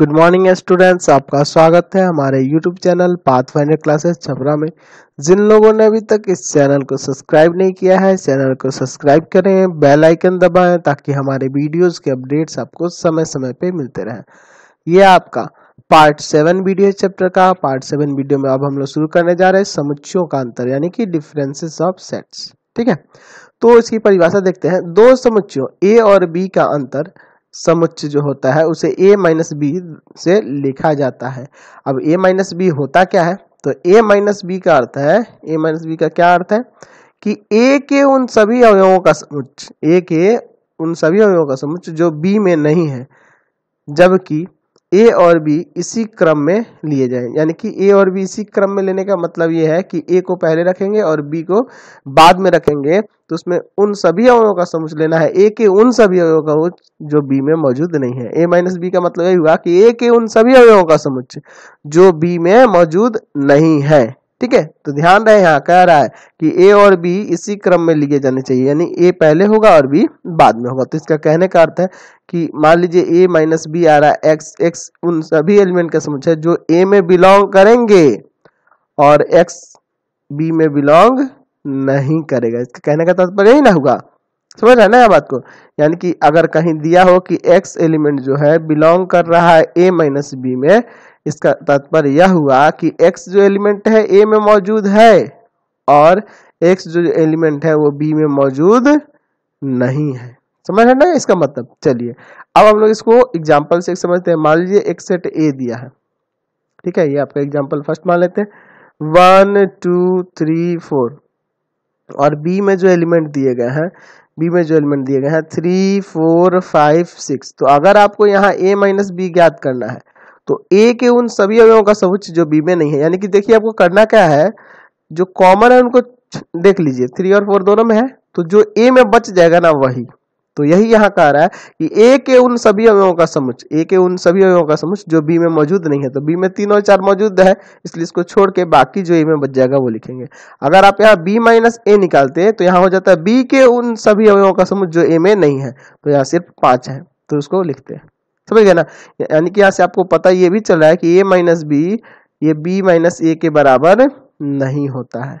good morning students आपका स्वागत है हमारे YouTube channel Pathfinder classes Chhapra में जिन लोगों ने अभी तक इस चैनल को सब्सक्राइब नहीं किया है चैनल को सब्सक्राइब करें बेल आइकन दबाएं ताकि हमारे वीडियोस के अपडेट्स आपको समय समय पे मिलते रहें ये आपका पार्ट सेवन वीडियो चैप्टर का पार्ट सेवन वीडियो में अब हम लोग शुरू करने जा रहे हैं समुच्चयों का अंतर यानी कि डिफरेंसेस ऑफ सेट्स ठीक है तो इसकी परिभाषा देखते हैं दो समुच्चयों ए और बी का अंतर समुच्च जो होता है उसे ए माइनस बी से लिखा जाता है अब ए माइनस बी होता क्या है तो ए माइनस बी का अर्थ है ए माइनस बी का क्या अर्थ है कि ए के उन सभी अवयवों का समुच्च ए के उन सभी अवयवों का समुच्च जो बी में नहीं है जबकि ए और बी इसी क्रम में लिए जाएं यानी कि ए और बी इसी क्रम में लेने का मतलब ये है कि ए को पहले रखेंगे और बी को बाद में रखेंगे तो उसमें उन सभी अवयवों का समुच लेना है ए के उन सभी अवयवों का जो बी में मौजूद नहीं है ए माइनस बी का मतलब यही हुआ कि ए के उन सभी अवयवों का समुच जो बी में मौजूद नहीं है ठीक है तो ध्यान रहे यहाँ कह रहा है कि ए और बी इसी क्रम में लिए जाने चाहिए यानी ए पहले होगा और बी बाद में होगा तो इसका कहने का अर्थ है कि मान लीजिए ए माइनस बी आ रहा है एक्स एक्स उन सभी एलिमेंट का समुच्चय जो ए में बिलोंग करेंगे और एक्स बी में बिलोंग नहीं करेगा इसका कहने का तात्पर्य यही ना होगा समझ रहे ना बात को यानी कि अगर कहीं दिया हो कि एक्स एलिमेंट जो है बिलोंग कर रहा है ए माइनस बी में इसका तात्पर्य यह हुआ कि x जो एलिमेंट है ए में मौजूद है और x जो एलिमेंट है वो बी में मौजूद नहीं है समझ है ना इसका मतलब चलिए अब हम लोग इसको एग्जाम्पल से समझते हैं मान लीजिए एक सेट ए दिया है ठीक है ये आपका एग्जाम्पल फर्स्ट मान लेते हैं वन टू थ्री फोर और बी में जो एलिमेंट दिए गए हैं बी में जो एलिमेंट दिए गए हैं थ्री फोर फाइव सिक्स तो अगर आपको यहाँ ए माइनस बी ज्ञात करना है तो ए के उन सभी अवयवों का समुच्च जो बी में नहीं है यानी कि देखिए आपको करना क्या है जो कॉमन है उनको देख लीजिए थ्री और फोर दोनों में है तो जो ए में बच जाएगा ना वही तो यही यहाँ कह रहा है कि ए के उन सभी अवयवों का समुच ए के उन सभी अवयवों का समुच जो बी में मौजूद नहीं है तो बी में तीन और चार मौजूद है इसलिए इसको छोड़ के बाकी जो ए में बच जाएगा वो लिखेंगे अगर आप यहाँ बी माइनस ए निकालते हैं तो यहाँ हो जाता है बी के उन सभी अवयवों का समुच जो ए में नहीं है तो यहाँ सिर्फ पांच है तो उसको लिखते हैं समझ गया ना यानी कि यहाँ से आपको पता ये भी चल रहा है कि ए माइनस बी ये बी माइनस ए के बराबर नहीं होता है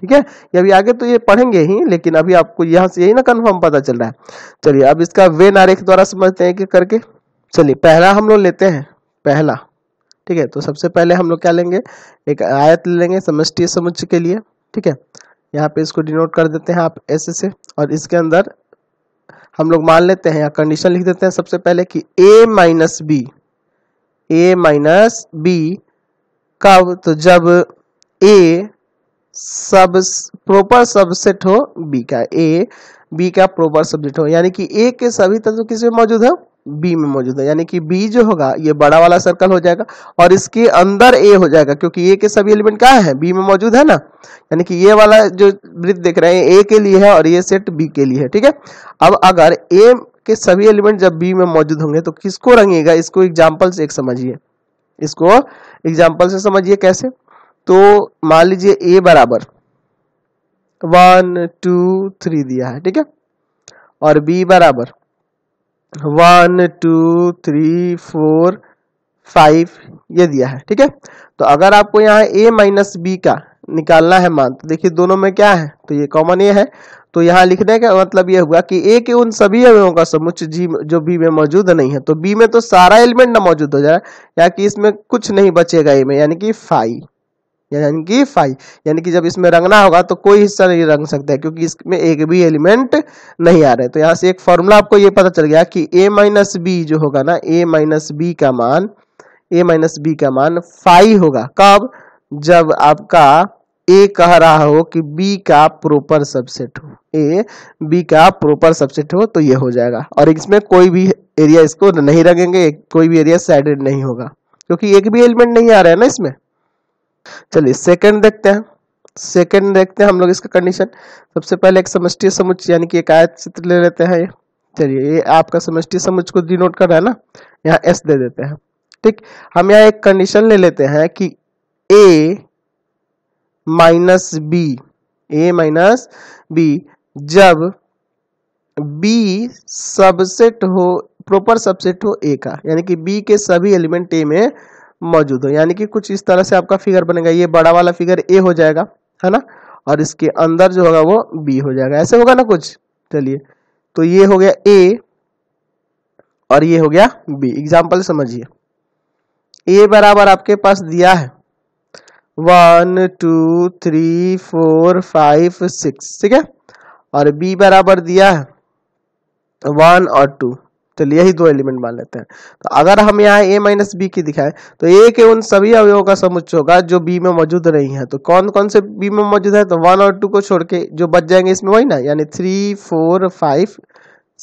ठीक है ये अभी आगे तो ये पढ़ेंगे ही लेकिन अभी आपको यहाँ से यही ना कन्फर्म पता चल रहा है चलिए अब इसका वेन आरेख द्वारा समझते हैं कि करके चलिए पहला हम लोग लेते हैं पहला ठीक है तो सबसे पहले हम लोग क्या लेंगे एक आयत ले लेंगे समष्टि समुच्च के लिए ठीक है यहाँ पे इसको डिनोट कर देते हैं आप ऐसे से और इसके अंदर हम लोग मान लेते हैं यहाँ कंडीशन लिख देते हैं सबसे पहले कि a minus B A minus B कब तो जब a सब प्रॉपर सबसेट हो b का a b का प्रॉपर सबसेट हो यानी कि a के सभी तत्व किसमें में मौजूद है बी में मौजूद है यानी कि बी जो होगा ये बड़ा वाला सर्कल हो जाएगा और इसके अंदर ए हो जाएगा क्योंकि ए के सभी एलिमेंट क्या है बी में मौजूद है ना यानी कि ये वाला जो वृत्त देख रहे हैं ए के लिए है और ये सेट बी के लिए है ठीक है अब अगर ए के सभी एलिमेंट जब बी में मौजूद होंगे तो किसको रंगेगा इसको एग्जाम्पल से एक समझिए इसको एग्जाम्पल से समझिए कैसे तो मान लीजिए ए बराबर वन टू थ्री दिया है ठीक है और बी बराबर one two three four five ये दिया है ठीक है तो अगर आपको यहाँ ए माइनस बी का निकालना है मान तो देखिए दोनों में क्या है तो ये कॉमन ये है तो यहाँ लिखने का मतलब ये हुआ कि ए के उन सभी अवयों का समुच्चय जी जो बी में मौजूद नहीं है तो बी में तो सारा एलिमेंट ना मौजूद हो जाए या कि इसमें कुछ नहीं बचेगा ए में यानी कि फाइव यानी कि फाइव यानी कि जब इसमें रंगना होगा तो कोई हिस्सा नहीं रंग सकता है क्योंकि इसमें एक भी एलिमेंट नहीं आ रहा है तो यहाँ से एक फॉर्मूला आपको ये पता चल गया कि ए माइनस बी जो होगा ना ए माइनस बी का मान ए माइनस बी का मान फाइव होगा कब जब आपका ए कह रहा हो कि बी का प्रॉपर सबसेट हो ए बी का प्रॉपर सबसेट हो तो ये हो जाएगा और इसमें कोई भी एरिया इसको नहीं रखेंगे कोई भी एरिया साइडेड नहीं होगा क्योंकि एक भी एलिमेंट नहीं आ रहा है ना इसमें चलिए सेकंड देखते हैं सेकंड देखते हैं हम लोग इसका कंडीशन सबसे पहले एक समष्टि समुच यानी कि एक आयत चित्र ले लेते हैं ये चलिए ये आपका समष्टि समुच को डिनोट कर रहा है ना यहाँ एस दे देते हैं ठीक हम यहाँ एक कंडीशन ले लेते हैं कि A minus B A minus B जब बी सबसेट हो प्रॉपर सबसेट हो ए का यानी कि बी के सभी एलिमेंट ए में मौजूद हो यानी कि कुछ इस तरह से आपका फिगर बनेगा ये बड़ा वाला फिगर ए हो जाएगा है ना और इसके अंदर जो होगा वो बी हो जाएगा ऐसे होगा ना कुछ चलिए तो ये हो गया ए और ये हो गया बी एग्जाम्पल समझिए ए बराबर आपके पास दिया है one two three four five six ठीक है और बी बराबर दिया है वन और टू चलिए यही दो एलिमेंट मान लेते हैं तो अगर हम यहाँ ए माइनस बी की दिखाए तो ए के उन सभी अवयवों का समुच्च होगा जो बी में मौजूद नहीं है तो कौन कौन से बी में मौजूद है तो वन और टू को छोड़ के जो बच जाएंगे इसमें वही ना यानी थ्री फोर फाइव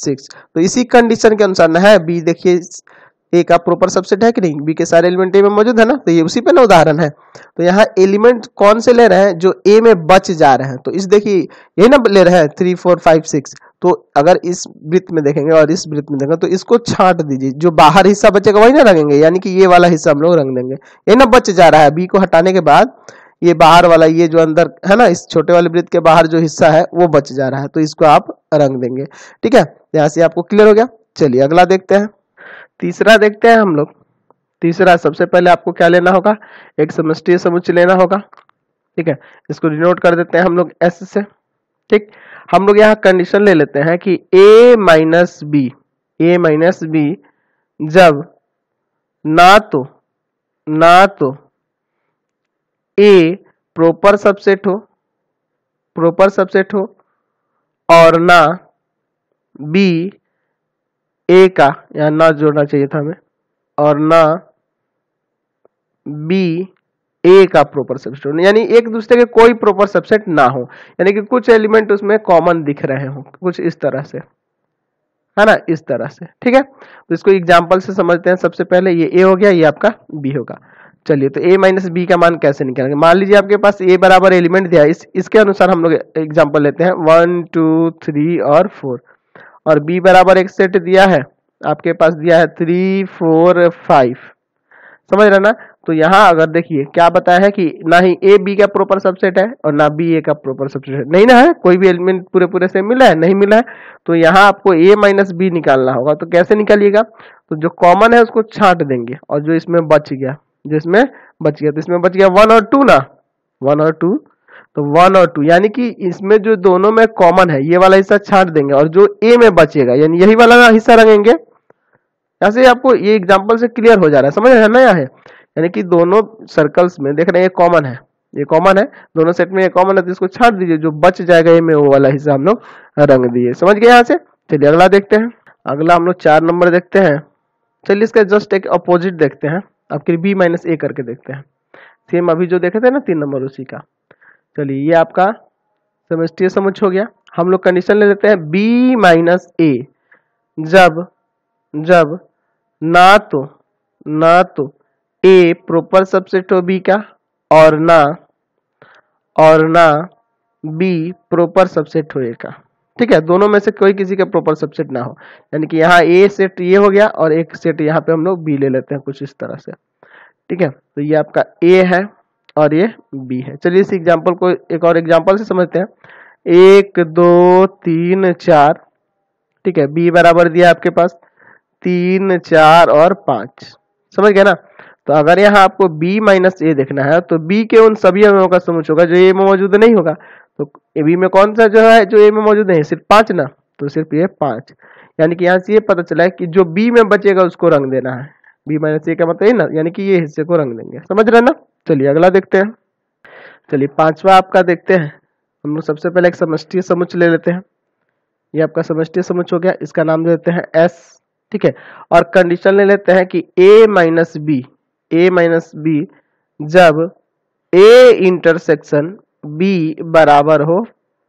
सिक्स तो इसी कंडीशन के अनुसार ना है बी देखिए ए का प्रॉपर सबसेट है कि नहीं बी के सारे एलिमेंट ए में मौजूद है ना तो ये उसी पे ना उदाहरण है तो यहाँ एलिमेंट कौन से ले रहे हैं जो ए में बच जा रहे हैं तो इस देखिए यही ना ले रहे हैं थ्री फोर फाइव सिक्स तो अगर इस वृत्त में देखेंगे और इस वृत्त में देखेंगे तो इसको छांट दीजिए जो बाहर हिस्सा बचेगा वही ना रंगेंगे यानी कि ये वाला हिस्सा हम लोग रंग देंगे ये ना बच जा रहा है बी को हटाने के बाद ये बाहर वाला ये जो अंदर है ना इस छोटे वाले वृत्त के बाहर जो हिस्सा है वो बच जा रहा है तो इसको आप रंग देंगे ठीक है यहाँ से आपको क्लियर हो गया चलिए अगला देखते हैं तीसरा देखते हैं हम लोग तीसरा सबसे पहले आपको क्या लेना होगा एक समस्टीय समुच लेना होगा ठीक है इसको डिनोट कर देते हैं हम लोग एस से ठीक हम लोग यहाँ कंडीशन ले लेते हैं कि A minus B A minus B जब ना तो ना तो ए प्रॉपर सबसेट हो प्रॉपर सबसेट हो और ना बी ए का यहाँ ना जोड़ना चाहिए था हमें और ना b ए का प्रॉपर हो यानी एक दूसरे के कोई प्रॉपर सबसेट ना हो यानी कि कुछ एलिमेंट उसमें कॉमन दिख रहे हो कुछ इस तरह से है ना इस तरह से ठीक है तो इसको एग्जाम्पल से समझते हैं सबसे पहले ये ए हो गया ये आपका बी होगा चलिए तो ए माइनस बी का मान कैसे निकालेंगे मान लीजिए आपके पास ए बराबर एलिमेंट दिया इस इसके अनुसार हम लोग एग्जाम्पल लेते हैं वन टू थ्री और फोर और बी बराबर एक सेट दिया है आपके पास दिया है थ्री फोर फाइव समझ रहे ना तो यहाँ अगर देखिए क्या बताया है कि ना ही ए बी का प्रॉपर सबसेट है और ना बी ए का प्रॉपर सबसेट है नहीं ना है कोई भी एलिमेंट पूरे पूरे से मिला है नहीं मिला है तो यहाँ आपको ए माइनस बी निकालना होगा तो कैसे निकालिएगा तो जो कॉमन है उसको छाट देंगे और जो इसमें बच गया जो इसमें बच गया तो इसमें बच गया वन और टू ना वन और टू तो वन और टू यानी कि इसमें जो दोनों में कॉमन है ये वाला हिस्सा छाट देंगे और जो ए में बचेगा यानी यही वाला हिस्सा रंगेंगे यहाँ से आपको ये एग्जाम्पल से क्लियर हो जा रहा है समझ रहे नया है यानी कि दोनों सर्कल्स में देख रहे हैं ये कॉमन है ये कॉमन है दोनों सेट में ये कॉमन है तो इसको छाट दीजिए जो बच जाएगा ये में वो वाला हिस्सा हम लोग रंग दिए समझ गए यहाँ से चलिए अगला देखते हैं अगला हम लोग चार नंबर देखते हैं चलिए इसका जस्ट एक अपोजिट देखते हैं आपके बी माइनस ए करके देखते हैं सेम अभी जो देखे थे ना तीन नंबर उसी का चलिए ये आपका समस्ती समझ हो गया हम लोग कंडीशन ले लेते हैं बी माइनस ए जब जब ना तो ना तो ए प्रॉपर सबसेट हो बी का और ना और ना बी प्रॉपर सबसेट हो ए का ठीक है दोनों में से कोई किसी का प्रॉपर सबसेट ना हो यानी कि यहाँ ए सेट ये हो गया और एक सेट यहाँ पे हम लोग बी ले लेते हैं कुछ इस तरह से ठीक है तो ये आपका ए है और ये बी है चलिए इस एग्जाम्पल को एक और एग्जाम्पल से समझते हैं एक दो तीन चार ठीक है बी बराबर दिया आपके पास तीन चार और पांच समझ गए ना तो अगर यहाँ आपको b माइनस ए देखना है तो b के उन सभी अवयवों का समुच होगा जो a में मौजूद नहीं होगा तो ए बी में कौन सा जो है जो ए में मौजूद नहीं सिर्फ पांच ना तो सिर्फ ये पांच यानी कि यहाँ से ये पता चला है कि जो बी में बचेगा उसको रंग देना है बी माइनस ए का मतलब ना यानी कि ये हिस्से को रंग देंगे समझ रहे ना चलिए अगला देखते हैं चलिए पांचवा आपका देखते हैं हम लोग सबसे पहले एक समष्टि समुच ले लेते हैं ये आपका समष्टि समुच हो गया इसका नाम देते हैं एस ठीक है और कंडीशन ले लेते हैं कि A minus B A minus B जब ए इंटरसेक्शन बी बराबर हो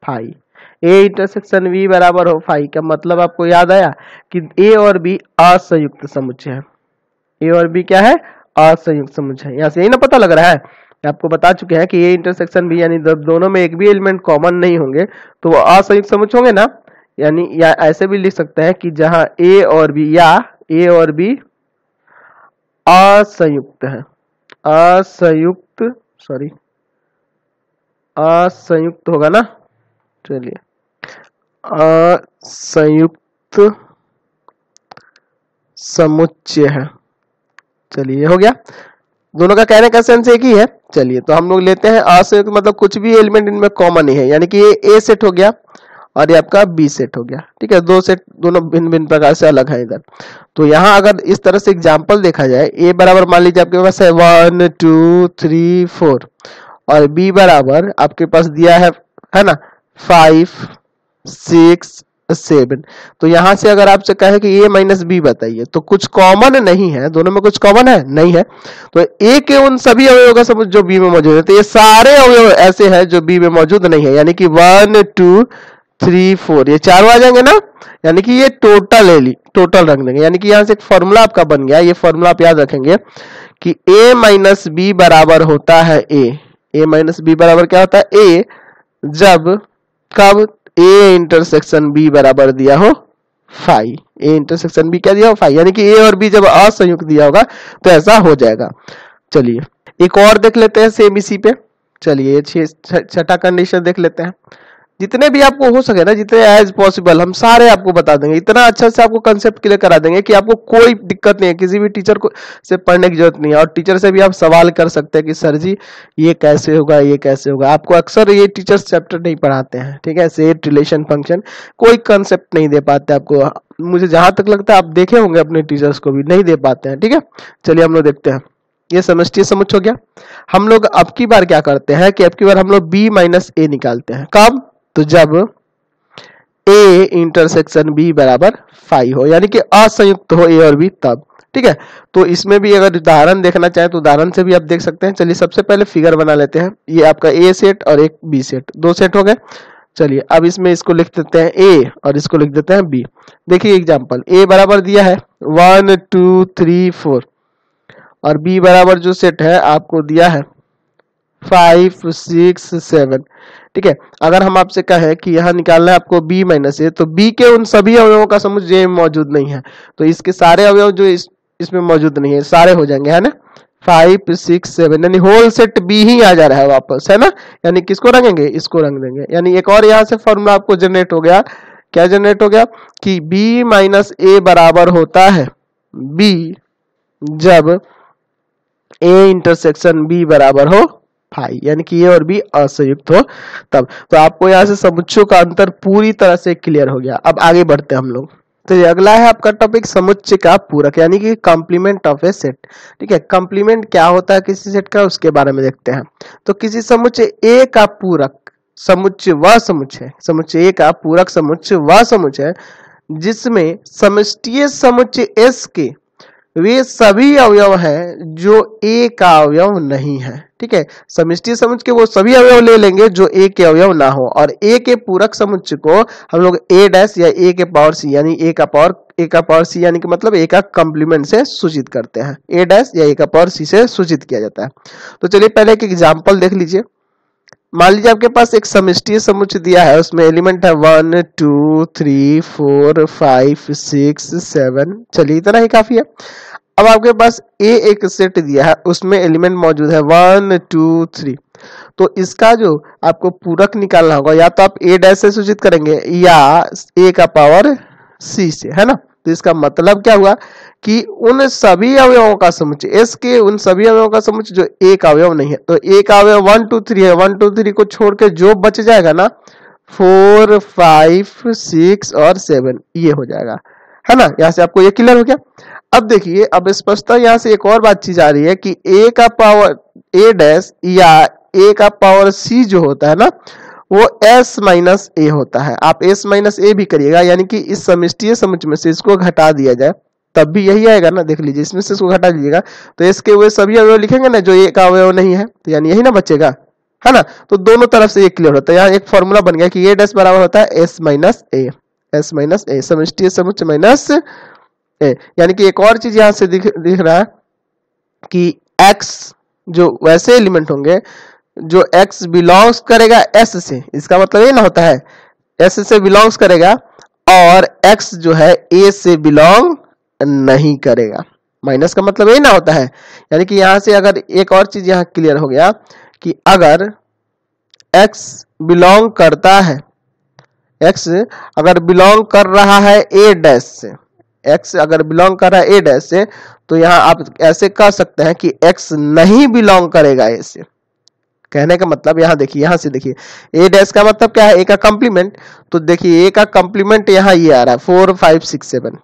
फाइव ए इंटरसेक्शन बी बराबर हो फाइव का मतलब आपको याद आया कि ए और बी असंयुक्त समुच्चय है ए और बी क्या है असंयुक्त समुच्चय है यहां से यही ना पता लग रहा है आपको बता चुके हैं कि ए इंटरसेक्शन बी यानी दोनों में एक भी एलिमेंट कॉमन नहीं होंगे तो वो असंयुक्त समुच्चय होंगे ना यानी या ऐसे भी लिख सकते हैं कि जहां ए और बी या ए और बी असंयुक्त है असंयुक्त सॉरी असंयुक्त होगा ना चलिए असंयुक्त समुच्चय है चलिए हो गया दोनों का कहने का सेंस एक ही है चलिए तो हम लोग लेते हैं असंयुक्त मतलब कुछ भी एलिमेंट इनमें कॉमन ही है यानी कि ये ए सेट हो गया और ये आपका बी सेट हो गया ठीक है दो सेट दोनों भिन्न भिन्न प्रकार से अलग है इधर तो यहाँ अगर इस तरह से एग्जाम्पल देखा जाए ए बराबर मान लीजिए आपके पास है वन टू थ्री फोर और बी बराबर आपके पास दिया है है ना फाइव सिक्स सेवन तो यहाँ से अगर आपसे कहे कि ए माइनस बी बताइए तो कुछ कॉमन नहीं है दोनों में कुछ कॉमन है नहीं है तो ए के उन सभी अवयव का समझ जो बी में मौजूद है तो ये सारे अवयव ऐसे हैं जो बी में मौजूद नहीं है यानी कि वन टू थ्री फोर ये चारों आ जाएंगे ना यानी कि ये टोटल ले ली टोटल रख देंगे यानी कि यहाँ से एक फॉर्मूला आपका बन गया ये फॉर्मूला आप याद रखेंगे कि a माइनस बी बराबर होता है a a माइनस बी बराबर क्या होता है a जब कब a इंटरसेक्शन b बराबर दिया हो फाइव ए इंटरसेक्शन बी क्या दिया हो फाइव यानी कि ए और बी जब असंयुक्त दिया होगा तो ऐसा हो जाएगा चलिए एक और देख लेते हैं सेम इसी पे चलिए छठा कंडीशन देख लेते हैं जितने भी आपको हो सके ना जितने एज पॉसिबल हम सारे आपको बता देंगे इतना अच्छा से आपको कंसेप्ट क्लियर करा देंगे कि आपको कोई दिक्कत नहीं है किसी भी टीचर को से पढ़ने की जरूरत नहीं है और टीचर से भी आप सवाल कर सकते हैं कि सर जी ये कैसे होगा ये कैसे होगा आपको अक्सर ये टीचर्स चैप्टर नहीं पढ़ाते हैं ठीक है सेट रिलेशन फंक्शन कोई कंसेप्ट नहीं दे पाते आपको मुझे जहां तक लगता है आप देखे होंगे अपने टीचर्स को भी नहीं दे पाते हैं ठीक है चलिए हम लोग देखते हैं ये है समझ हो गया हम लोग अब की बार क्या करते हैं कि अब की बार हम लोग बी माइनस ए निकालते हैं कब तो जब ए इंटरसेक्शन बी बराबर फाइव हो यानी कि असंयुक्त हो ए और बी तब ठीक है तो इसमें भी अगर उदाहरण देखना चाहे तो उदाहरण से भी आप देख सकते हैं चलिए सबसे पहले फिगर बना लेते हैं ये आपका ए सेट और एक बी सेट दो सेट हो गए चलिए अब इसमें इसको लिख देते हैं ए और इसको लिख देते हैं बी देखिए एग्जाम्पल ए बराबर दिया है वन टू थ्री फोर और बी बराबर जो सेट है आपको दिया है फाइव सिक्स सेवन ठीक है अगर हम आपसे कहें कि यहाँ निकालना है आपको बी माइनस ए तो बी के उन सभी अवयवों का समूह जे में मौजूद नहीं है तो इसके सारे अवयव जो इस इसमें मौजूद नहीं है सारे हो जाएंगे है ना फाइव सिक्स सेवन यानी होल सेट बी ही आ जा रहा है वापस है ना यानी किसको रंगेंगे इसको रंग देंगे यानी एक और यहाँ से फॉर्मूला आपको जनरेट हो गया क्या जनरेट हो गया कि बी माइनस ए बराबर होता है बी जब ए इंटरसेक्शन बी बराबर हो फाई यानी कि ये और भी असंयुक्त हो तब तो आपको यहाँ से समुच्चयों का अंतर पूरी तरह से क्लियर हो गया अब आगे बढ़ते हम लोग तो ये अगला है आपका टॉपिक समुच्चय का पूरक यानी कि कॉम्प्लीमेंट ऑफ ए सेट ठीक है कॉम्प्लीमेंट क्या होता है किसी सेट का उसके बारे में देखते हैं तो किसी समुच्चय ए का पूरक समुच्चय वह समुच्चय समुच्चय ए का पूरक समुच्चय व समुच्चय जिसमें समष्टीय समुच्चय एस के वे सभी अवयव हैं जो ए का अवयव नहीं है ठीक है समिष्टि समुच के वो सभी अवयव ले लेंगे जो ए के अवयव ना हो और ए के पूरक समुच को हम लोग ए डैश या ए के पावर सी यानी ए का पावर ए का पावर सी यानी कि मतलब ए का कॉम्प्लीमेंट से सूचित करते हैं ए डैश या ए का पावर सी से सूचित किया जाता है तो चलिए पहले एक एग्जाम्पल देख लीजिए मान लीजिए आपके पास एक समिष्टीय समुच्चय दिया है उसमें एलिमेंट है one two three four five six seven चलिए इतना ही काफी है अब आपके पास ए एक सेट दिया है उसमें एलिमेंट मौजूद है वन टू थ्री तो इसका जो आपको पूरक निकालना होगा या तो आप ए डैश से सूचित करेंगे या ए का पावर सी से है ना तो इसका मतलब क्या हुआ कि उन सभी अवयवों का समुच्चय एस के उन सभी अवयवों का समुच्चय जो एक अवयव नहीं है तो एक अवयव वन टू थ्री है वन टू थ्री को छोड़ के जो बच जाएगा ना फोर फाइव सिक्स और सेवन ये हो जाएगा है ना यहाँ से आपको ये क्लियर हो गया अब देखिए अब स्पष्टता यहाँ से एक और बात चीज आ रही है कि ए का पावर ए डैश या ए का पावर सी जो होता है ना वो एस माइनस ए होता है आप एस माइनस ए भी करिएगा यानी कि इस समिष्टीय समुच में से इसको घटा दिया जाए तब भी यही आएगा ना देख लीजिए इसमें से इसको घटा लीजिएगा तो इसके वे सभी अवयव लिखेंगे ना जो एक अवयव नहीं है तो यानी यही ना बचेगा है ना तो दोनों तरफ से ये क्लियर होता है यहाँ एक फॉर्मूला बन गया कि ए डैश बराबर होता है S minus A S minus A समष्टि समुच माइनस ए यानी कि एक और चीज यहाँ से दिख दिख रहा है कि एक्स जो वैसे एलिमेंट होंगे जो एक्स बिलोंग्स करेगा एस से इसका मतलब ये ना होता है एस से बिलोंग्स करेगा और एक्स जो है ए से बिलोंग नहीं करेगा माइनस का मतलब ये ना होता है यानी कि यहां से अगर एक और चीज़ यहां क्लियर हो गया कि अगर x बिलोंग करता है x अगर बिलोंग कर रहा है ए डैश से x अगर बिलोंग कर रहा है ए डैश से तो यहां आप ऐसे कह सकते हैं कि x नहीं बिलोंग करेगा ए से कहने का मतलब यहां देखिए यहां से देखिए ए डैश का मतलब क्या है ए का कॉम्प्लीमेंट तो देखिए ए का कॉम्प्लीमेंट यहां ये यह आ रहा है फोर फाइव सिक्स सेवन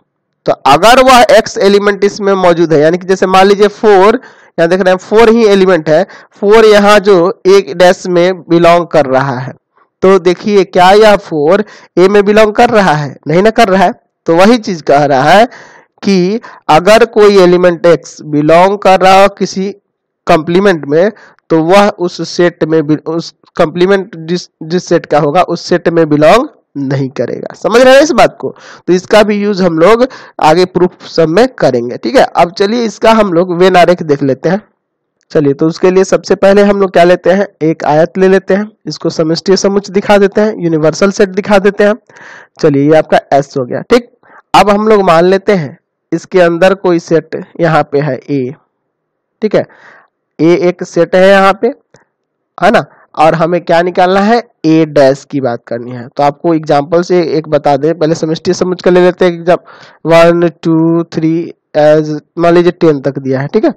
तो अगर वह एक्स एलिमेंट इसमें मौजूद है यानी कि जैसे मान लीजिए फोर यहाँ देख रहे हैं फोर ही एलिमेंट है फोर यहाँ जो एक डैश में बिलोंग कर रहा है तो देखिए क्या यह फोर ए में बिलोंग कर रहा है नहीं ना कर रहा है तो वही चीज कह रहा है कि अगर कोई एलिमेंट एक्स बिलोंग कर रहा हो किसी कंप्लीमेंट में तो वह उस सेट में उस कंप्लीमेंट जिस जिस सेट का होगा उस सेट में बिलोंग नहीं करेगा समझ रहे हैं इस बात को तो इसका भी यूज हम लोग आगे प्रूफ सब में करेंगे ठीक है अब चलिए इसका हम लोग वेन आरेख देख लेते हैं चलिए तो उसके लिए सबसे पहले हम लोग क्या लेते हैं एक आयत ले लेते हैं इसको समष्टि समुच दिखा देते हैं यूनिवर्सल सेट दिखा देते हैं चलिए ये आपका एस हो गया ठीक अब हम लोग मान लेते हैं इसके अंदर कोई सेट यहाँ पे है ए ठीक है ए एक सेट है यहाँ पे है ना और हमें क्या निकालना है ए डैश की बात करनी है तो आपको एग्जाम्पल से एक बता दें पहले समष्टि समझ कर ले लेते हैं exam one two three as मान लीजिए टेन तक दिया है ठीक है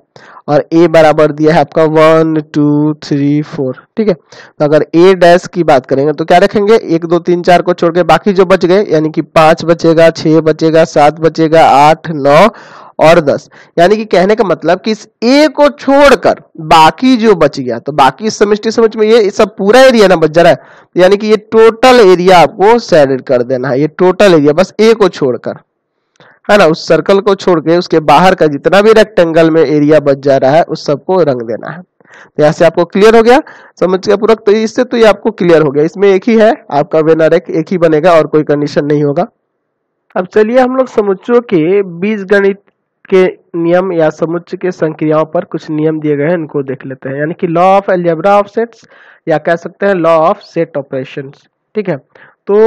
और ए बराबर दिया है आपका वन टू थ्री फोर ठीक है तो अगर ए डैश की बात करेंगे तो क्या रखेंगे एक दो तीन चार को छोड़ के बाकी जो बच गए यानी कि पांच बचेगा छह बचेगा सात बचेगा आठ नौ और दस यानी कि कहने का मतलब कि इस ए को छोड़कर बाकी जो बच गया तो बाकी इस समिष्टि समझ में ये सब पूरा एरिया ना बच जा रहा है यानी कि ये टोटल एरिया आपको सैडेड कर देना है ये टोटल एरिया बस ए को छोड़कर है ना उस सर्कल को छोड़ के उसके बाहर का जितना भी रेक्टेंगल में एरिया बच जा रहा है उस सबको रंग देना है तो यहाँ से आपको क्लियर हो गया समझ गया पूरा तो इससे तो ये आपको क्लियर हो गया इसमें एक ही है आपका वेनर एक, एक ही बनेगा और कोई कंडीशन नहीं होगा अब चलिए हम लोग समुचो के बीज के नियम या समुच्च के संक्रियाओं पर कुछ नियम दिए गए हैं इनको देख लेते हैं यानी कि law of algebra of sets या कह सकते हैं लॉ ऑफ सेट ऑपरेशंस ठीक है तो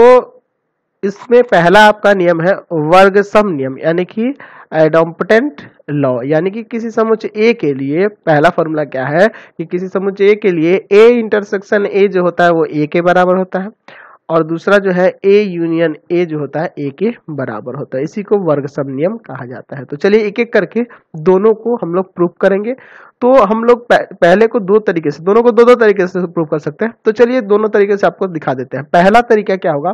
इसमें पहला आपका नियम है वर्ग सम नियम यानी कि एडोम्पटेंट लॉ यानी कि किसी समुच्चय ए के लिए पहला फॉर्मूला क्या है कि किसी समुच्चय ए के लिए ए इंटरसेक्शन ए जो होता है वो ए के बराबर होता है और दूसरा जो है ए यूनियन ए जो होता है ए के बराबर होता है इसी को वर्ग सम नियम कहा जाता है तो चलिए एक एक करके दोनों को हम लोग प्रूफ करेंगे तो हम लोग पहले को दो तरीके से दोनों को दो दो तरीके से प्रूव कर सकते हैं तो चलिए दोनों तरीके से आपको दिखा देते हैं पहला तरीका क्या होगा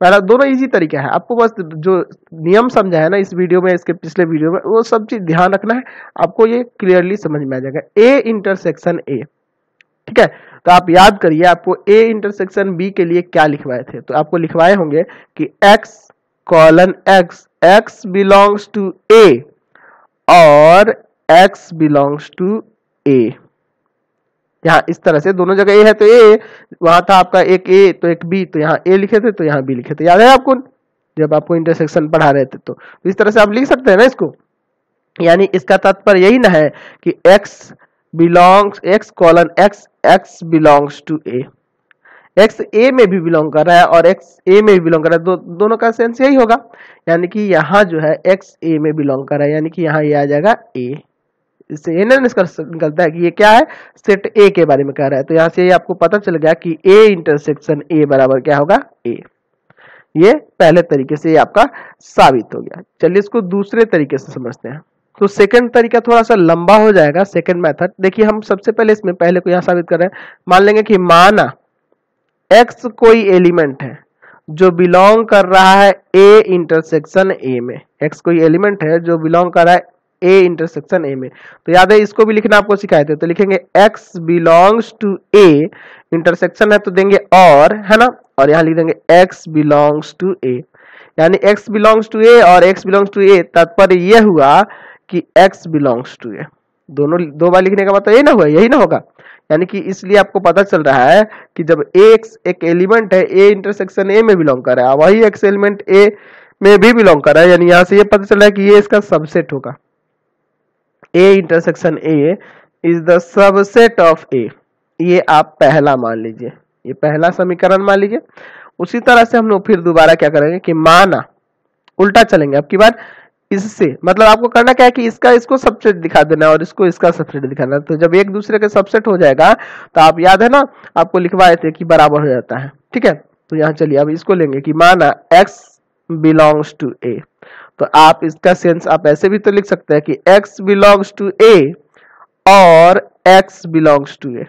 पहला दोनों इजी तरीका है आपको बस जो नियम समझा है ना इस वीडियो में इसके पिछले वीडियो में वो सब चीज़ ध्यान रखना है आपको ये क्लियरली समझ में आ जाएगा ए इंटरसेक्शन ए ठीक है तो आप याद करिए आपको ए इंटरसेक्शन बी के लिए क्या लिखवाए थे तो आपको लिखवाए होंगे कि X colon X X belongs to A और एक्स बिलोंग्स टू ए यहाँ इस तरह से दोनों जगह ए है तो ए वहां था आपका एक ए तो एक बी तो यहाँ ए लिखे थे तो यहाँ बी लिखे थे याद है आपको जब आपको इंटरसेक्शन पढ़ा रहे थे तो।, तो इस तरह से आप लिख सकते हैं ना इसको यानी इसका तात्पर्य यही ना है कि X belongs X colon X X belongs to A X A में भी बिलोंग कर रहा है और एक्स ए में भी बिलोंग कर रहा है दो, दोनों का सेंस यही होगा यानी कि यहाँ जो है एक्स ए में बिलोंग कर रहा है यानी कि यहाँ ये यह आ जाएगा ए इससे ये निष्कर्ष निकलता है कि ये क्या है सेट ए के बारे में कह रहा है तो यहां से ये आपको पता चल गया कि ए इंटरसेक्शन ए बराबर क्या होगा ए ये पहले तरीके से ये आपका साबित हो गया चलिए इसको दूसरे तरीके से समझते हैं तो सेकंड तरीका थोड़ा सा लंबा हो जाएगा सेकंड मेथड देखिए हम सबसे पहले इसमें पहले को यहां साबित कर रहे हैं मान लेंगे कि माना एक्स कोई एलिमेंट है जो बिलोंग कर रहा है ए इंटरसेक्शन ए में एक्स कोई एलिमेंट है जो बिलोंग कर रहा है ए इंटरसेक्शन ए में तो याद है इसको भी लिखना आपको सिखाए थे तो लिखेंगे X belongs to A intersection है तो देंगे और है ना और यहाँ लिख देंगे एक्स बिलोंग्स टू ए यानी एक्स बिलोंग्स टू ए और एक्स बिलोंग्स टू ए तात्पर्य यह हुआ कि एक्स बिलोंग्स टू ए दोनों दो बार लिखने का मतलब ये ना हुआ यही ना होगा यानी कि इसलिए आपको पता चल रहा है कि जब एक्स एक एलिमेंट है ए इंटरसेक्शन ए में बिलोंग कर रहा है वही एक्स एलिमेंट ए में भी बिलोंग कर रहा है यानी यहाँ से ये पता चल रहा है कि ये इसका सबसेट होगा A intersection A is the subset of A ये आप पहला मान लीजिए ये पहला समीकरण मान लीजिए उसी तरह से हम लोग फिर दोबारा क्या करेंगे कि माना उल्टा चलेंगे अब की बार इससे मतलब आपको करना क्या है कि इसका इसको सबसेट दिखा देना और इसको इसका सबसेट दिखाना है तो जब एक दूसरे के सबसेट हो जाएगा तो आप याद है ना आपको लिखवाए थे कि बराबर हो जाता है ठीक है तो यहाँ चलिए अब इसको लेंगे कि माना एक्स बिलोंग्स टू ए तो आप इसका सेंस आप ऐसे भी तो लिख सकते हैं कि x बिलोंग्स टू a और x बिलोंग्स टू a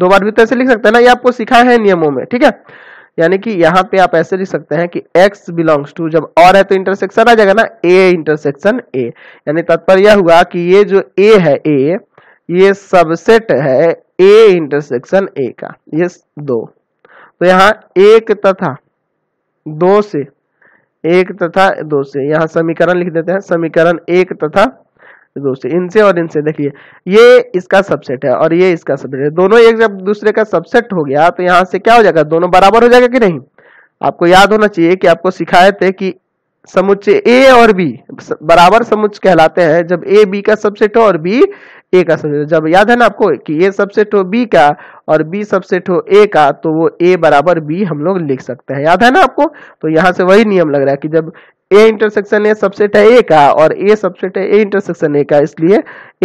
दो बार भी तो ऐसे लिख सकते हैं ना ये आपको सिखा है नियमों में ठीक है यानी कि यहां पे आप ऐसे लिख सकते हैं कि x बिलोंग्स टू जब और है तो इंटरसेक्शन आ जाएगा ना a इंटरसेक्शन a यानी तात्पर्य यह हुआ कि ये जो a है a ये सबसेट है a इंटरसेक्शन a का ये दो तो यहां एक तथा दो से एक तथा दो से यहाँ समीकरण लिख देते हैं समीकरण एक तथा दो से इनसे और इनसे देखिए ये इसका सबसेट है और ये इसका सबसेट है दोनों एक जब दूसरे का सबसेट हो गया तो यहाँ से क्या हो जाएगा दोनों बराबर हो जाएगा कि नहीं आपको याद होना चाहिए कि आपको सिखाए थे कि समुच्चय ए और बी बराबर समुच्च कहलाते हैं जब ए बी का सबसेट हो और बी ए का सबसेट जब याद है ना आपको कि ए सबसेट हो बी का और बी सबसेट हो ए का तो वो ए बराबर बी हम लोग लिख सकते हैं याद है ना आपको तो यहां से वही नियम लग रहा है कि जब ए इंटरसेक्शन ए सबसेट है ए का और ए सबसेट है ए इंटरसेक्शन ए का इसलिए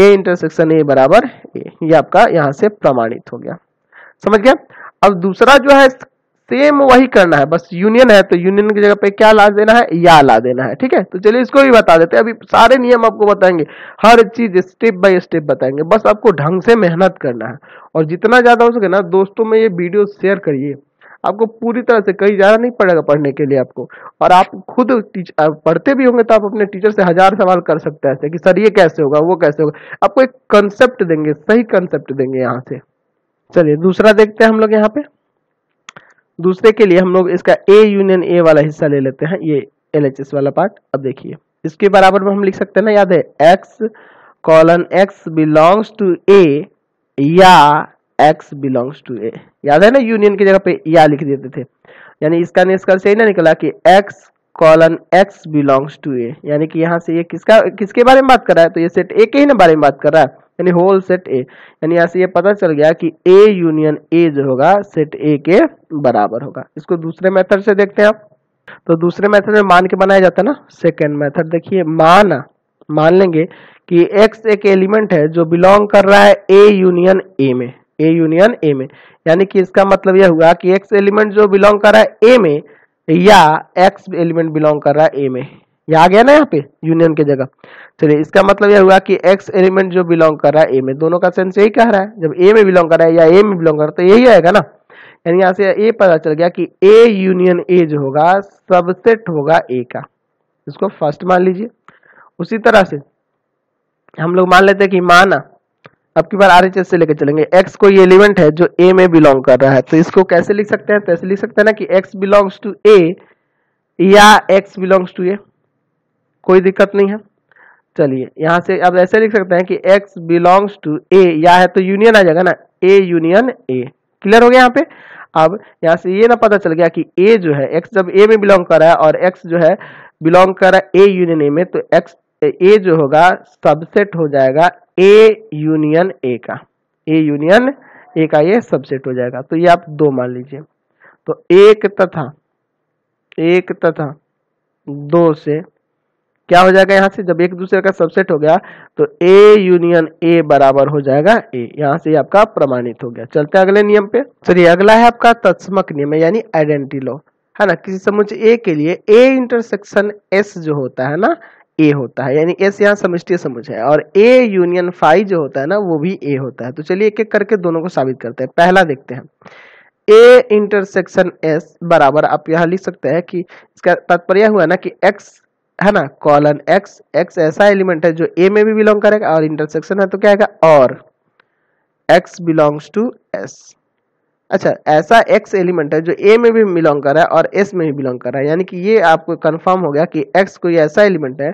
ए इंटरसेक्शन ए बराबर ए ये आपका यहाँ से प्रमाणित हो गया समझ गया अब दूसरा जो है सेम वही करना है बस यूनियन है तो यूनियन की जगह पे क्या ला देना है या ला देना है ठीक है तो चलिए इसको भी बता देते हैं अभी सारे नियम आपको बताएंगे हर चीज स्टेप बाय स्टेप बताएंगे बस आपको ढंग से मेहनत करना है और जितना ज्यादा हो सके ना दोस्तों में ये वीडियो शेयर करिए आपको पूरी तरह से कहीं जाना नहीं पड़ेगा पढ़ने के लिए आपको और आप खुद पढ़ते भी होंगे तो आप अपने टीचर से हजार सवाल कर सकते हैं कि सर ये कैसे होगा वो कैसे होगा आपको एक कंसेप्ट देंगे सही कंसेप्ट देंगे यहाँ से चलिए दूसरा देखते हैं हम लोग यहाँ पे दूसरे के लिए हम लोग इसका ए यूनियन ए वाला हिस्सा ले लेते हैं ये एल एच एस वाला पार्ट अब देखिए इसके बराबर में हम लिख सकते हैं ना याद है X colon X belongs to A या एक्स बिलोंग्स टू ए याद है ना यूनियन की जगह पे या लिख देते थे यानी इसका निष्कर्ष यही ना निकला कि X colon X belongs to A यानी कि यहाँ से ये किसका किसके बारे में बात कर रहा है तो ये सेट ए के ही ना बारे में बात कर रहा है यानी होल सेट ए यानी यहाँ से ये पता चल गया कि ए यूनियन ए जो होगा सेट ए के बराबर होगा इसको दूसरे मेथड से देखते हैं आप तो दूसरे मेथड में मान के बनाया जाता है ना सेकेंड मेथड देखिए मान मान लेंगे कि एक्स एक एलिमेंट है जो बिलोंग कर रहा है ए यूनियन ए में ए यूनियन ए में यानी कि इसका मतलब यह हुआ कि एक्स एलिमेंट जो बिलोंग कर रहा है ए में या एक्स एलिमेंट बिलोंग कर रहा है ए में ये आ गया ना यहाँ पे यूनियन के जगह चलिए इसका मतलब यह हुआ कि एक्स एलिमेंट जो बिलोंग कर रहा है ए में दोनों का सेंस यही कह रहा है जब ए में बिलोंग कर रहा है या ए में बिलोंग कर रहा है तो यही आएगा ना यानी यहाँ से ए पता चल गया कि ए यूनियन ए जो होगा सबसेट होगा ए का इसको फर्स्ट मान लीजिए उसी तरह से हम लोग मान लेते हैं कि माना अब की बार आर एच एस से लेकर चलेंगे एक्स कोई एलिमेंट है जो ए में बिलोंग कर रहा है तो इसको कैसे लिख सकते हैं तो ऐसे लिख सकते हैं ना कि एक्स बिलोंग्स टू ए या एक्स बिलोंग्स टू ए कोई दिक्कत नहीं है चलिए यहाँ से अब ऐसे लिख सकते हैं कि एक्स बिलोंग्स टू ए या है तो यूनियन आ जाएगा ना ए यूनियन ए क्लियर हो गया यहाँ पे अब यहाँ से ये ना पता चल गया कि ए जो है एक्स जब ए में बिलोंग कर रहा है और एक्स जो है बिलोंग कर रहा है ए यूनियन ए में तो एक्स ए जो होगा सबसेट हो जाएगा ए यूनियन ए का ए यूनियन ए का ये सबसेट हो जाएगा तो ये आप दो मान लीजिए तो एक तथा एक तथा दो से क्या हो जाएगा यहां से जब एक दूसरे का सबसेट हो गया तो ए यूनियन ए बराबर हो जाएगा ए यहाँ से आपका प्रमाणित हो गया चलते अगले नियम पे चलिए अगला है आपका तत्समक नियम यानी आइडेंटिटी लॉ है ना किसी समुच ए के लिए ए इंटरसेक्शन एस जो होता है ना ए होता है यानी एस यहाँ समष्टि समुच है और ए यूनियन फाइव जो होता है ना वो भी ए होता है तो चलिए एक एक करके दोनों को साबित करते हैं पहला देखते हैं ए इंटरसेक्शन एस बराबर आप यहाँ लिख सकते हैं कि इसका तात्पर्य हुआ ना कि एक्स है ना कॉलन एक्स एक्स ऐसा एलिमेंट है जो ए में भी बिलोंग करेगा और इंटरसेक्शन है तो क्या है और एक्स बिलोंग्स टू एस अच्छा ऐसा एक्स एलिमेंट है जो ए में भी बिलोंग कर रहा है और एस में भी बिलोंग कर रहा है यानी कि ये आपको कंफर्म हो गया कि एक्स कोई ऐसा एलिमेंट है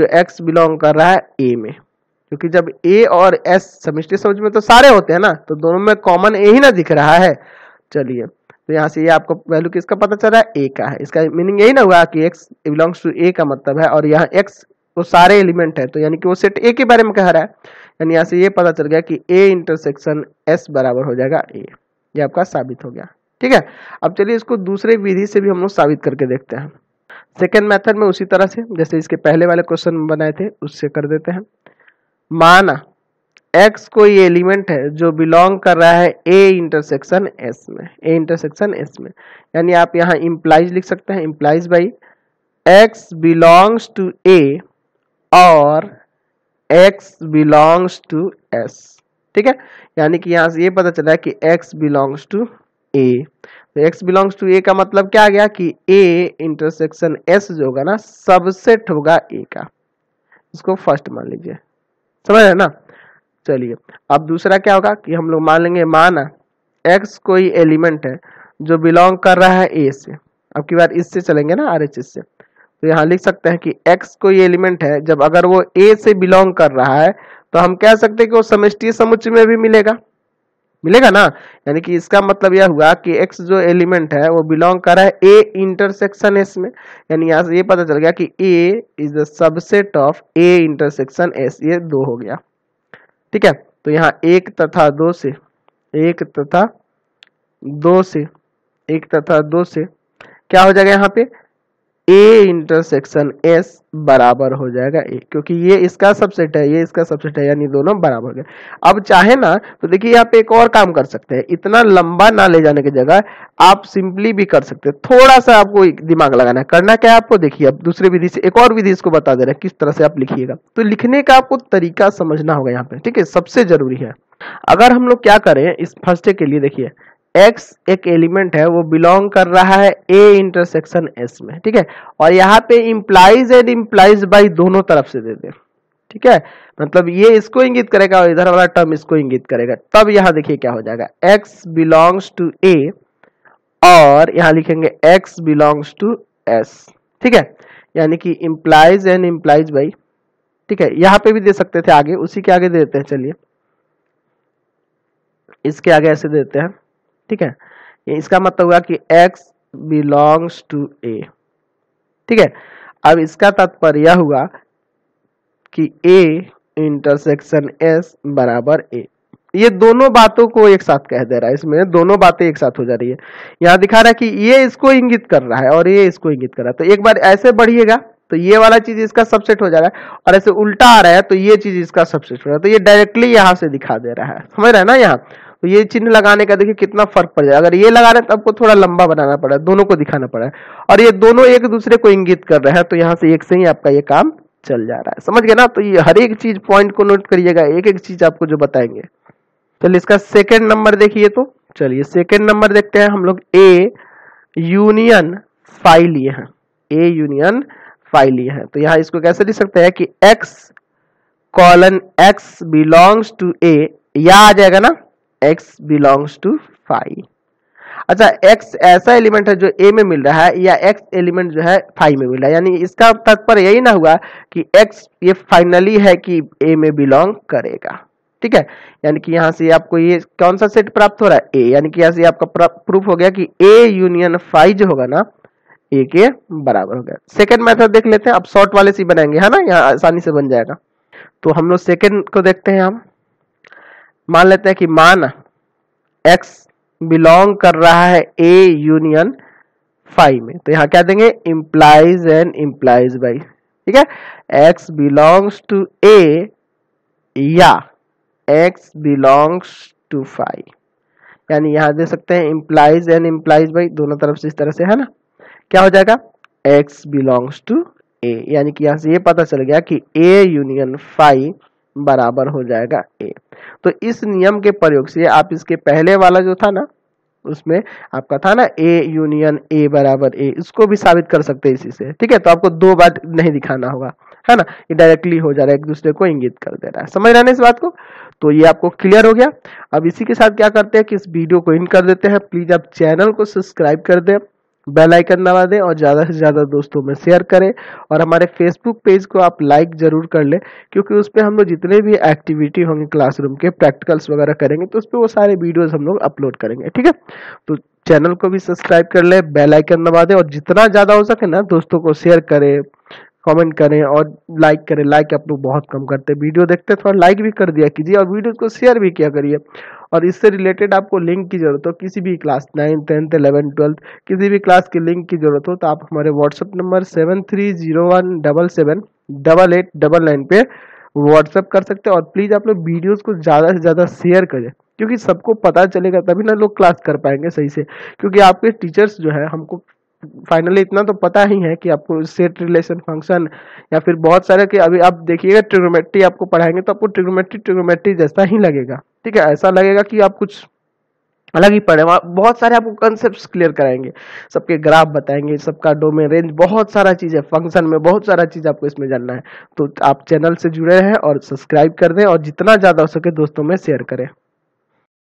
जो एक्स बिलोंग कर रहा है ए में क्योंकि जब ए और एस समिष्टि समझ में तो सारे होते हैं ना तो दोनों में कॉमन ए ही ना दिख रहा है चलिए तो यहाँ से ये आपको वैल्यू किसका पता चल रहा है ए का है इसका मीनिंग यही ना हुआ कि एक्स बिलोंग्स टू ए का मतलब है और यहाँ एक्स वो सारे एलिमेंट है तो यानी कि वो सेट ए के बारे में कह रहा है यानी यहाँ से ये पता चल गया कि ए इंटरसेक्शन एस बराबर हो जाएगा ए ये आपका साबित हो गया ठीक है अब चलिए इसको दूसरे विधि से भी हम लोग साबित करके देखते हैं सेकेंड मेथड में उसी तरह से जैसे इसके पहले वाले क्वेश्चन बनाए थे उससे कर देते हैं माना एक्स कोई एलिमेंट है जो बिलोंग कर रहा है ए इंटरसेक्शन एस में ए इंटरसेक्शन एस में यानी आप यहाँ इम्प्लाइज लिख सकते हैं implies by X belongs to A और एक्स बिलोंग्स टू एस ठीक है यानी कि यहाँ से ये पता चला है कि x बिलोंग्स टू a तो x बिलोंग्स टू a का मतलब क्या आ गया कि a इंटरसेक्शन s जो होगा ना सबसेट होगा a का इसको फर्स्ट मान लीजिए समझ रहे ना चलिए अब दूसरा क्या होगा कि हम लोग मान लेंगे माना x कोई एलिमेंट है जो बिलोंग कर रहा है a से अब की बार इससे चलेंगे ना आर एच एस से तो यहाँ लिख सकते हैं कि x कोई एलिमेंट है जब अगर वो a से बिलोंग कर रहा है तो हम कह सकते हैं कि वो समष्टि समुच्च में भी मिलेगा मिलेगा ना यानी कि इसका मतलब यह हुआ कि x जो एलिमेंट है वो बिलोंग कर रहा है a इंटरसेक्शन s में यानी यहां से ये पता चल गया कि a is the subset of a intersection s ये दो हो गया ठीक है तो यहाँ एक तथा दो से एक तथा दो से एक तथा दो से क्या हो जाएगा यहाँ पे ए इंटरसेक्शन एस बराबर हो जाएगा ए क्योंकि ये इसका सबसेट है ये इसका सबसेट है यानी दोनों बराबर गए अब चाहे ना तो देखिए यहाँ पे एक और काम कर सकते हैं इतना लंबा ना ले जाने की जगह आप सिंपली भी कर सकते हैं थोड़ा सा आपको दिमाग लगाना है करना क्या है आपको देखिए अब दूसरे विधि से एक और विधि इसको बता दे रहा है किस तरह से आप लिखिएगा तो लिखने का आपको तरीका समझना होगा यहाँ पे ठीक है सबसे जरूरी है अगर हम लोग क्या करें इस फर्स्ट के लिए देखिए एक्स एक एलिमेंट है वो बिलोंग कर रहा है ए इंटरसेक्शन एस में ठीक है और यहाँ पे इम्प्लाइज एंड इम्प्लाइज बाई दोनों तरफ से दे दे ठीक है मतलब ये इसको इंगित करेगा और इधर वाला टर्म इसको इंगित करेगा तब यहाँ देखिए क्या हो जाएगा एक्स बिलोंग्स टू ए और यहाँ लिखेंगे एक्स बिलोंग्स टू एस ठीक है यानी कि इम्प्लाइज एंड इम्प्लाइज बाई ठीक है यहाँ पे भी दे सकते थे आगे उसी के आगे देते हैं चलिए इसके आगे ऐसे देते हैं ठीक है ये इसका मतलब हुआ कि x बिलोंग्स टू a ठीक है अब इसका तात्पर्य यह हुआ कि a इंटरसेक्शन s बराबर a ये दोनों बातों को एक साथ कह दे रहा है इसमें दोनों बातें एक साथ हो जा रही है यहाँ दिखा रहा है कि ये इसको इंगित कर रहा है और ये इसको इंगित कर रहा है तो एक बार ऐसे बढ़िएगा तो ये वाला चीज इसका सबसेट हो जा रहा है और ऐसे उल्टा आ रहा है तो ये चीज इसका सबसेट हो रहा है तो ये डायरेक्टली यहां से दिखा दे रहा है समझ रहे हैं ना यहाँ तो ये चिन्ह लगाने का देखिए कितना फर्क पड़ जाए अगर ये लगा रहे हैं तो आपको थोड़ा लंबा बनाना पड़ा दोनों को दिखाना पड़ा और ये दोनों एक दूसरे को इंगित कर रहे हैं तो यहाँ से एक से ही आपका ये काम चल जा रहा है समझ गए ना तो ये हर एक चीज पॉइंट को नोट करिएगा एक एक चीज आपको जो बताएंगे चलिए इसका सेकेंड नंबर देखिए तो चलिए सेकेंड नंबर देखते हैं हम लोग ए यूनियन फाइल ये है ए यूनियन फाइल ये है तो यहाँ इसको कैसे लिख सकते हैं कि X colon X belongs to A या आ जाएगा ना एक्स बिलोंग्स टू फाइव अच्छा एक्स ऐसा एलिमेंट है जो ए में मिल रहा है या x एलिमेंट जो है फाइव में मिल रहा है यानी इसका तत्पर यही ना हुआ कि x ये फाइनली है कि a में बिलोंग करेगा ठीक है यानी कि यहाँ से आपको ये कौन सा सेट प्राप्त हो रहा है a यानी कि यहां से आपका प्रूफ हो गया कि ए यूनियन फाइव जो होगा ना ए के बराबर हो गया सेकेंड मैथड देख लेते हैं आप शॉर्ट वाले से बनाएंगे है ना यहाँ आसानी से बन जाएगा तो हम लोग सेकेंड को देखते हैं हम मान लेते हैं कि मान एक्स बिलोंग कर रहा है ए यूनियन फाइव में तो यहाँ क्या देंगे इम्प्लाइज एंड इम्प्लाइज बाई ठीक है एक्स बिलोंग्स टू a या x बिलोंग्स टू फाइव यानी यहां दे सकते हैं इम्प्लाइज एंड इम्प्लाइज बाई दोनों तरफ से इस तरह से है ना क्या हो जाएगा एक्स बिलोंग्स टू ए यानी कि यहां से ये पता चल गया कि ए यूनियन फाइव बराबर हो जाएगा ए तो इस नियम के प्रयोग से आप इसके पहले वाला जो था ना उसमें आपका था ना ए यूनियन ए बराबर ए इसको भी साबित कर सकते हैं इसी से ठीक है तो आपको दो बात नहीं दिखाना होगा है ना ये डायरेक्टली हो जा रहा है एक दूसरे को इंगित कर दे रहा है समझ रहा इस बात को तो ये आपको क्लियर हो गया अब इसी के साथ क्या करते हैं कि इस वीडियो को इन कर देते हैं प्लीज आप चैनल को सब्सक्राइब कर दें बेल आइकन दबा दें और ज़्यादा से ज़्यादा दोस्तों में शेयर करें और हमारे फेसबुक पेज को आप लाइक ज़रूर कर लें क्योंकि उस पर हम लोग जितने भी एक्टिविटी होंगे क्लासरूम के प्रैक्टिकल्स वगैरह करेंगे तो उस पर वो सारे वीडियोज़ हम लोग अपलोड करेंगे ठीक है तो चैनल को भी सब्सक्राइब कर लें बेल आइकन दबा दें और जितना ज़्यादा हो सके ना दोस्तों को शेयर करें कमेंट करें और लाइक करें लाइक आप लोग बहुत कम करते हैं वीडियो देखते हैं थोड़ा लाइक भी कर दिया कीजिए और वीडियो को शेयर भी किया करिए और इससे रिलेटेड आपको लिंक की ज़रूरत हो किसी भी class nine tenth eleven twelfth किसी भी क्लास के लिंक की ज़रूरत हो तो आप हमारे WhatsApp number seven three zero one double seven double eight double nine पे व्हाट्सअप कर सकते हैं और प्लीज़ आप लोग वीडियोज़ को ज़्यादा से ज़्यादा शेयर करें क्योंकि सबको पता चलेगा तभी ना लोग क्लास कर पाएंगे सही से क्योंकि आपके टीचर्स जो है हमको फाइनली इतना तो पता ही है कि आपको सेट रिलेशन फंक्शन या फिर बहुत सारे कि अभी आप देखिएगा ट्रिग्नोमेट्री आपको पढ़ाएंगे तो आपको ट्रिग्नोमेट्री ट्रिग्नोमेट्री जैसा ही लगेगा ठीक है ऐसा लगेगा कि आप कुछ अलग ही पढ़े वहाँ बहुत सारे आपको कंसेप्ट क्लियर कराएंगे सबके ग्राफ बताएंगे सबका डोमेन रेंज बहुत सारा चीज़ है फंक्शन में बहुत सारा चीज़ आपको इसमें जानना है तो आप चैनल से जुड़े रहें और सब्सक्राइब कर दें और जितना ज़्यादा हो सके दोस्तों में शेयर करें